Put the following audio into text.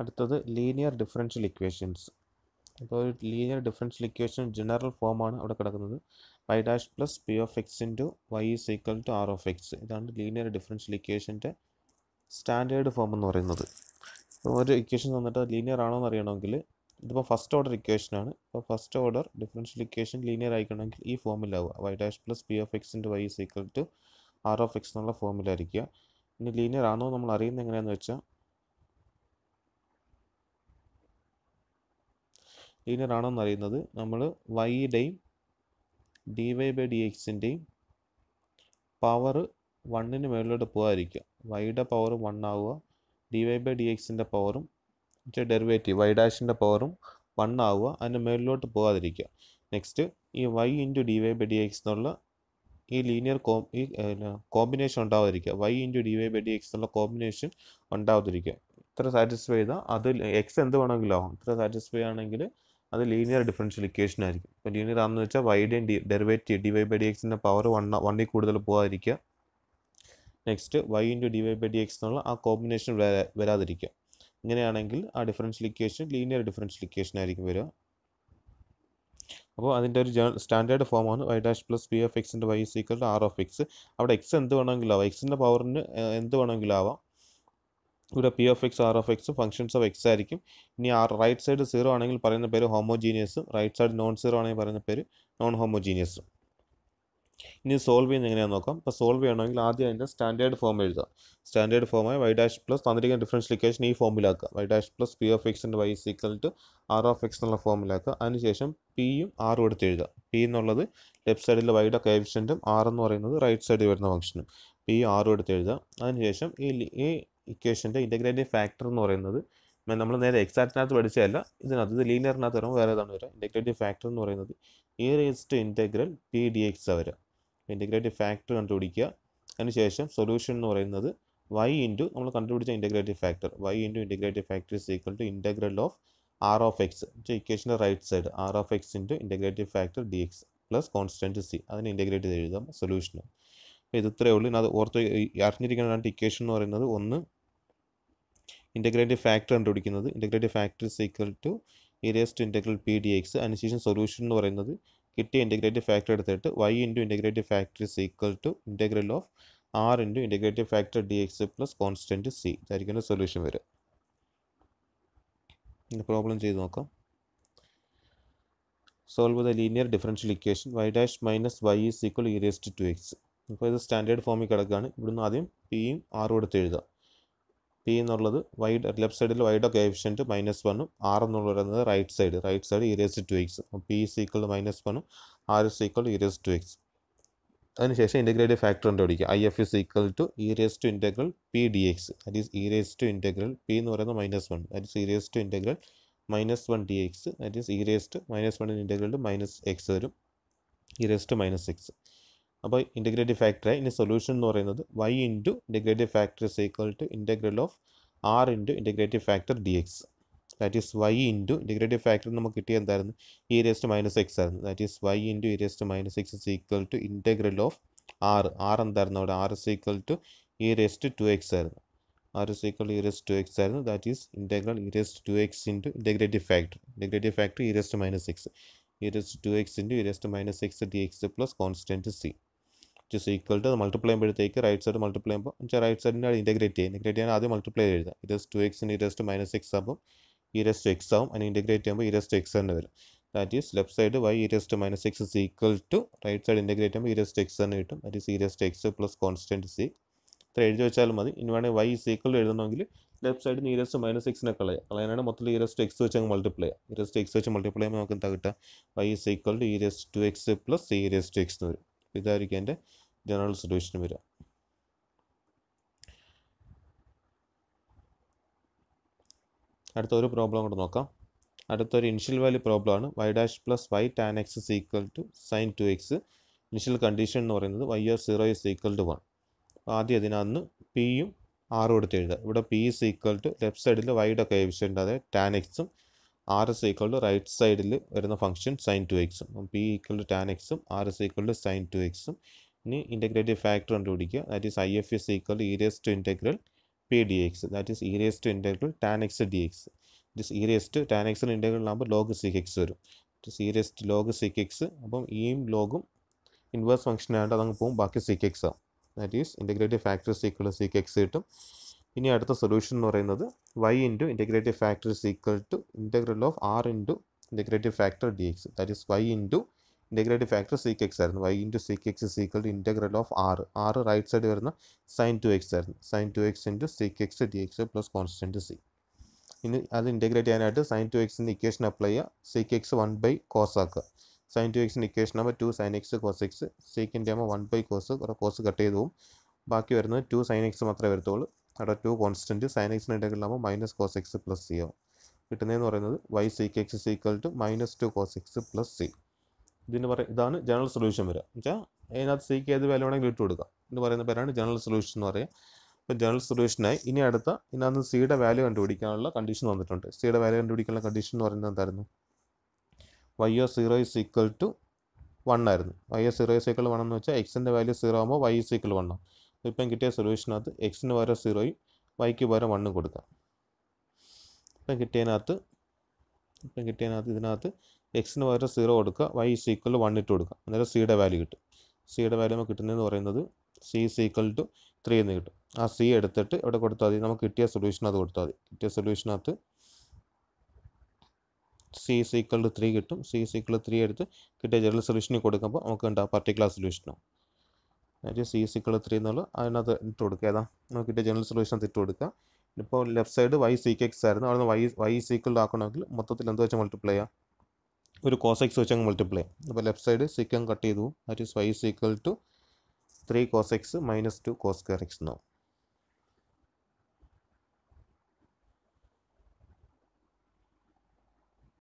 അടുത്തത് linear differential equations അപ്പോൾ ഒരു ലീനിയർ ഡിഫറൻഷ്യൽ ഇക്വേഷൻ ജനറൽ ഫോമാണ് അവിടെ കിടക്കുന്നത് Y dash plus P of X into Y is equal to R of X ഇതാണ് ലീനിയർ ഡിഫറൻഷ്യൽ ഇക്വേഷൻ്റെ സ്റ്റാൻഡേർഡ് ഫോം എന്ന് പറയുന്നത് ഒരു ഇക്വേഷൻ തന്നിട്ട് ലീനിയർ ആണോ എന്ന് അറിയണമെങ്കിൽ ഇതിപ്പോൾ ഫസ്റ്റ് ഓർഡർ ഇക്വേഷനാണ് ഇപ്പോൾ first order differential equation linear ആയിക്കണമെങ്കിൽ ഈ ഫോമിലാവുക Y dash plus P of X into Y is equal to R of X എന്നുള്ള ഫോമിലായിരിക്കുക ഇനി ലീനിയർ ആണോ നമ്മൾ അറിയുന്നത് എങ്ങനെയാണെന്ന് വെച്ചാൽ ലീനിയർ ആണോ അറിയുന്നത് നമ്മൾ വൈയുടെയും ഡി വൈ ബൈ ഡി എക്സിൻ്റെയും പവർ വണ്ണിന് മുകളിലോട്ട് പോകാതിരിക്കുക വൈയുടെ പവർ വൺ ആവുക ഡി വൈ ബൈ ഡി എക്സിൻ്റെ പവറും ഡെറിവേറ്റീവ് വൈ ഡാഷിൻ്റെ പവറും വൺ ആവുക അതിൻ്റെ മുകളിലോട്ട് പോകാതിരിക്കുക നെക്സ്റ്റ് ഈ y into d Y by d x എന്നുള്ള ഈ ലീനിയർ കോ ഈ കോമ്പിനേഷൻ ഉണ്ടാവാതിരിക്കുക y into d Y by d x എന്നുള്ള കോമ്പിനേഷൻ ഉണ്ടാവാതിരിക്കുക ഇത്ര സാറ്റിസ്ഫൈ ചെയ്താൽ അത് എക്സ് എന്ത് വേണമെങ്കിലും ആവും ഇത്ര സാറ്റിസ്ഫൈ ആണെങ്കിൽ അത് ലീനിയർ ഡിഫറൻഷ്യൽ ഇക്വേഷൻ ആയിരിക്കും ഇപ്പോൾ ലീനിയർ ആണെന്ന് വെച്ചാൽ വൈഡ് d derivative d Y by D എക്സിൻ്റെ പവർ വൺ വണ്ണിൽ കൂടുതൽ പോകാതിരിക്കുക next y into d Y by d x എന്നുള്ള ആ കോമ്പിനേഷൻ വരാതിരിക്കുക ഇങ്ങനെയാണെങ്കിൽ ആ differential equation linear differential equation ആയിരിക്കും വരിക അപ്പോൾ അതിൻ്റെ ഒരു സ്റ്റാൻഡേർഡ് ഫോമാണ് y dash plus p of എക്സിൻ്റെ y is equal r of x അവിടെ എക്സ് എന്ത് വേണമെങ്കിലും ആവാം എക്സിൻ്റെ പവറിന് എന്ത് വേണമെങ്കിലും ആവാം ഇവിടെ p of x r of X functions of x ആയിരിക്കും ഇനി ആ റൈറ്റ് സൈഡ് സീറോ ആണെങ്കിൽ പറയുന്ന പേര് ഹോമോജീനിയസും റൈറ്റ് സൈഡ് നോൺ സീറോ ആണെങ്കിൽ പറയുന്ന പേര് നോൺ ഹോമോജീനിയസും ഇനി സോൾവ് ചെയ്യുന്ന എങ്ങനെയാണെന്ന് നോക്കാം ഇപ്പോൾ സോൾവ് ചെയ്യണമെങ്കിൽ ആദ്യം അതിൻ്റെ സ്റ്റാൻഡേർഡ് ഫോം എഴുതുക സ്റ്റാൻഡേർഡ് ഫോമായി വൈ ഡാഷ് പ്ലസ് തന്നിരിക്കുന്ന ഡിഫറൻഷ്യൽ ഇക്വേഷൻ ഈ ഫോമിലാക്കുക y dash plus P of എക്സിൻ്റെ y is equal to R of X എന്നുള്ള ഫോമിലാക്കുക അതിനുശേഷം പിയും ആറും എടുത്ത് എഴുതുക പി എന്നുള്ളത് ലെഫ്റ്റ് സൈഡിലെ വൈഡ് കൈവിഷൻറ്റും ആർ എന്ന് പറയുന്നത് റൈറ്റ് സൈഡിൽ വരുന്ന ഫംഗ്ഷനും ഈ ആറും എടുത്ത് എഴുതാം അതിനുശേഷം ഈ ഈ ഇക്വേഷൻ്റെ ഇൻ്റഗ്രേറ്റിംഗ് ഫാക്ടർ എന്ന് പറയുന്നത് നമ്മൾ നേരെ എക്സാക്റ്റിനകത്ത് പഠിച്ചതല്ല ഇതിനകത്ത് ഇത് ലീനിയറിനകത്ത് വരുമ്പോൾ വേറെ ഏതാണ് വരിക ഇൻ്റഗ്രേറ്റീവ് ഫാക്ടർ എന്ന് പറയുന്നത് raise raised integral p d x വരിക ഇൻ്റഗ്രേറ്റീവ് ഫാക്ടർ കണ്ടുപിടിക്കുക അതിനുശേഷം സൊല്യൂഷൻ എന്ന് പറയുന്നത് വൈ ഇൻറ്റു നമ്മൾ കണ്ടുപിടിച്ച integrative factor y into integrative factor is equal to integral of r of x ഇക്വേഷൻ്റെ right side r of X into integrative factor d x plus constant c അതിന് integrate ചെയ്ത് എഴുതാം സൊല്യൂഷനും ഇത് ഇത്രയേ ഉള്ളൂ അത് ഓർത്ത് അറിഞ്ഞിരിക്കേണ്ട ഇക്വേഷൻ എന്ന് പറയുന്നത് ഒന്ന് ഇൻ്റഗ്രേറ്റീവ് ഫാക്ടർ കണ്ടുപിടിക്കുന്നത് integrative factor is equal to e raise to integral p d x അതിനുശേഷം സൊല്യൂഷൻ എന്ന് പറയുന്നത് കിട്ടിയ ഇൻ്റഗ്രേറ്റീവ് ഫാക്ടർ എടുത്തിട്ട് y into integrative factor is equal to integral of r into integrative factor d x plus constant c ഇതായിരിക്കും എൻ്റെ solution വരെ ഇതിൻ്റെ problem ചെയ്ത് നോക്കാം solve the linear differential equation y dash minus y is equal e raised to x ഇപ്പോൾ ഇത് standard ഫോമിൽ കിടക്കുകയാണ് ഇവിടുന്ന് ആദ്യം പിയും ആറും എടുത്ത് എഴുതുക പി എന്നുള്ളത് വൈഡ് ലെഫ്റ്റ് സൈഡിൽ വൈഡ് ഒക്കെ എഫിഷ്യൻറ്റ് മൈനസ് വണ്ണും ആർ എന്നുള്ള പറയുന്നത് right side right side e raise to x p is equal minus വണ്ണും r is equal e raise to x അതിനുശേഷം ഇൻ്റഗ്രേറ്റീവ് ഫാക്ടർ കണ്ടുപിടിക്കുക I F is equal to e to integral p d x that is e to integral p എന്ന് പറയുന്നത് minus one that is e to integral minus one d x that is e to minus വണ്ണിൻ്റെ integral minus x വരും e to minus x അപ്പോൾ integrative ഫാക്ടറായി ഇനി solution എന്ന് പറയുന്നത് y into integrative factor is equal to integral of r into integrative factor d x that is y into integrative factor നമുക്ക് കിട്ടിയ എന്തായിരുന്നു ഇ റേസ്റ്റ് മൈനസ് എക്സ് ആയിരുന്നു that is y into e raised minus x is equal to integral of r r എന്തായിരുന്നു അവിടെ r is equal to e raised to x ആയിരുന്നു r is equal e raised to x ആയിരുന്നു that is integral e raised to x into integrative factor integrative factor e raised minus x e raised to x into e raised minus x d x plus constant c which is equal to multiply ചെയ്യുമ്പോഴത്തേക്ക് right side multiply ചെയ്യുമ്പോൾ വെച്ചാൽ right സൈഡിൻ്റെ integrate ചെയ്യും integrate ചെയ്യാൻ ആദ്യം multiply എഴുതാം ഇത് to എക്സിന് ഈ റെസ്റ്റ് മൈനസ് എക്സ് ആകും ഈ റെസ്റ്റ് എക്സ് ആവും അതിന് ഇൻറ്റഗ്രേറ്റ് ചെയ്യുമ്പോൾ ഈ റെസ്റ്റ് എക്സ് തന്നെ വരും that is left side y e raise to minus x is equal to right side integrate ചെയ്യുമ്പോൾ ഈ റെസ്റ്റ് എക്സ് തന്നെ കിട്ടും that is e raised x plus constant c ഇത്ര എഴുതി വെച്ചാൽ മതി ഇനി വേണേൽ വൈ ഇസ് ഈക്വൽ എഴുതണമെങ്കിൽ ലെഫ്റ്റ് സൈഡിൽ നിന്ന് ഇരസ്റ്റ് മൈനസ് എക്സിനെ കളയാം കളയാനാണ് മൊത്തത്തിൽ ടു എക്സ് വെച്ച് അങ്ങ് മൾട്ടിപ്ലൈ ചെയ്യാം ഇരസ് ടു എക്സ് വെച്ച് മൾട്ടിപ്ലൈ ചെയ്യുമ്പോൾ നമുക്ക് എന്താ കിട്ടുക y is equal to e raise to x plus e raise to x എന്ന് വരും ഇതായിരിക്കും എൻ്റെ ജനറൽ സൊല്യൂഷൻ വരിക അടുത്ത ഒരു പ്രോബ്ലം കൂടെ നോക്കാം അടുത്തൊരു ഇനിഷ്യൽ വാല്യൂ പ്രോബ്ലം ആണ് y dash plus y tan x is equal to sine two x initial condition എന്ന് പറയുന്നത് y r zero is equal to one അപ്പോൾ ആദ്യം അതിനകത്ത് പിയും ആറും എടുത്ത് എഴുതുക ഇവിടെ p is equal to left സൈഡിൽ വൈയുടെ കോയിഫിഷ്യൻ്റ് അതായത് ടാൻ എക്സും r is equal to right സൈഡിൽ വരുന്ന ഫംഗ്ഷൻ സൈൻ ടു എക്സും അപ്പം പി ഈക്വൽ ടു ടാൻ എക്സും r is equal to sine two എക്സും ഇനി ഇൻറ്റഗ്രേറ്റീവ് ഫാക്ടർ കണ്ടുപിടിക്കുക that is I F is equal e raise to integral p d x that is e raise to integral tan x d x this e raise to tan എക്സിന് integral ആകുമ്പോൾ log sec x വരും e raise to log sec x അപ്പം ഈയും ലോഗും inverse function ആയിട്ട് അതങ്ങ് പോകും ബാക്കി സി എക്സ് ആവും that is integrative factor is equal sec x കിട്ടും ഇനി അടുത്ത സൊല്യൂഷൻ എന്ന് പറയുന്നത് y into integrative factor is equal to integral of r into integrative factor d x that is y into integrative factor sec x ആയിരുന്നു y into sec x is equal to integral of r r right side വരുന്ന sine two x ആയിരുന്നു sine two x into sec x d x plus constant c ഇനി അത് integrate ചെയ്യാനായിട്ട് sine two എക്സിൻ്റെ equation apply ചെയ്യുക sec x one by cos ആക്കുക sine two എക്സിൻ്റെ equation ആകുമ്പോൾ two sine x cos x സീക്കിൻ്റെ ആകുമ്പോൾ വൺ ബൈ കോസ് കുറേ കോസ് കട്ട് ചെയ്തു പോകും ബാക്കി വരുന്നത് ടു സൈൻ എക്സ് മാത്രമേ വരത്തുള്ളൂ അവിടെ ടു കോൺസ്റ്റൻറ്റ് സൈൻ എക്സിന് ഇടയിലാകുമ്പോൾ minus cos x plus c ആവും കിട്ടുന്നതെന്ന് പറയുന്നത് y sec x is equal to minus two cos x plus c ഇതിന് പറയുന്നത് ഇതാണ് ജനറൽ സൊല്യൂഷൻ വരിക വെച്ചാൽ അതിനകത്ത് സി കെ ഏത് വില വേണമെങ്കിലും ഇട്ട് കൊടുക്കാം എന്ന് പറയുന്ന പേരാണ് ജനറൽ സൊല്യൂഷൻ എന്ന് പറയുക ഇപ്പോൾ ജനറൽ സൊല്യൂഷനായി ഇനി അടുത്ത ഇതിനകത്ത് സിയുടെ വാല്യൂ കണ്ടുപിടിക്കാനുള്ള കണ്ടീഷൻ വന്നിട്ടുണ്ട് സിയുടെ വാല്യൂ കണ്ടുപിടിക്കാനുള്ള കണ്ടീഷൻ എന്ന് പറയുന്നത് എന്തായിരുന്നു y of zero is equal to one ആയിരുന്നു y of zero is equal one എന്ന് വെച്ചാൽ എക്സിൻ്റെ വാല്യൂ സീറോ ആകുമ്പോൾ വൈ ഇസ് ഈക്വൽ വൺ ആണ് ഇപ്പം കിട്ടിയ സൊല്യൂഷനകത്ത് എക്സിന് പകരം സീറോയും വൈക്ക് പകരം വണ്ണും കൊടുക്കാം ഇപ്പം കിട്ടിയതിനകത്ത് ഇപ്പം കിട്ടിയതിനകത്ത് ഇതിനകത്ത് എക്സിന് പകരം സീറോ കൊടുക്കുക വൈ ഇസ് ഈക്വൽ വൺ ഇട്ട് കൊടുക്കുക അന്നേരം സിയുടെ വാല്യൂ കിട്ടും സിയുടെ വാല്യൂ നമുക്ക് കിട്ടുന്നതെന്ന് പറയുന്നത് c is equal to three എന്ന് കിട്ടും ആ സി എടുത്തിട്ട് ഇവിടെ കൊടുത്താൽ മതി നമുക്ക് കിട്ടിയ സൊല്യൂഷനകത്ത് കൊടുത്താൽ മതി കിട്ടിയ സൊല്യൂഷനകത്ത് സി സീക്വൽ ത്രീ കിട്ടും സി സീക്വൽ ത്രീ എടുത്ത് കിട്ടിയ ജനറൽ സൊല്യൂഷനിൽ കൊടുക്കുമ്പോൾ നമുക്ക് ഉണ്ടാകും പർട്ടിക്കുലർ സൊല്യൂഷനോ ഒരു സി സിക്കൾ ത്രീ എന്നുള്ള അതിനകത്ത് ഇട്ട് കൊടുക്കുക ഏതാ നോക്കിയിട്ട് ജനറൽ സൊല്യൂഷൻ ഇട്ട് കൊടുക്കുക ഇപ്പോൾ left side y sec x ആയിരുന്നു അവിടെ നിന്ന് വൈ വൈ സീക്കിൾഡ് ആക്കണമെങ്കിൽ മൊത്തത്തിൽ എന്ത് വെച്ചാൽ മൾട്ടിപ്ലൈ ചെയ്യാം ഒരു കോസ് എക്സ് വെച്ച് അങ്ങ് മൾട്ടിപ്ലൈ ചെയ്യാം അപ്പോൾ ലെഫ്റ്റ് സൈഡ് സീക്കം കട്ട് ചെയ്തു that is y is equal to three cos x minus two cos square x എന്നാവും